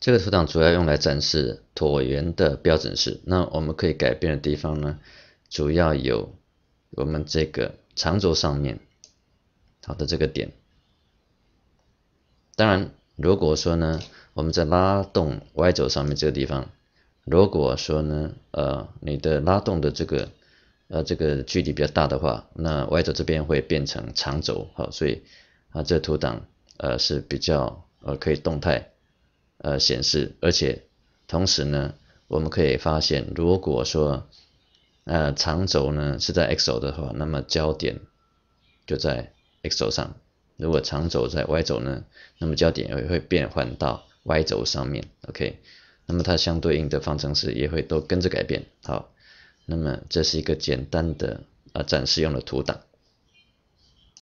这个图档主要用来展示椭圆的标准式。那我们可以改变的地方呢，主要有我们这个长轴上面它的这个点。当然，如果说呢我们在拉动 y 轴上面这个地方，如果说呢呃你的拉动的这个呃这个距离比较大的话，那 y 轴这边会变成长轴。好，所以啊这图档呃是比较呃可以动态。呃，显示，而且同时呢，我们可以发现，如果说呃长轴呢是在 x 轴的话，那么焦点就在 x 轴上；如果长轴在 y 轴呢，那么焦点也会变换到 y 轴上面。OK，那么它相对应的方程式也会都跟着改变。好，那么这是一个简单的啊展示用的图档。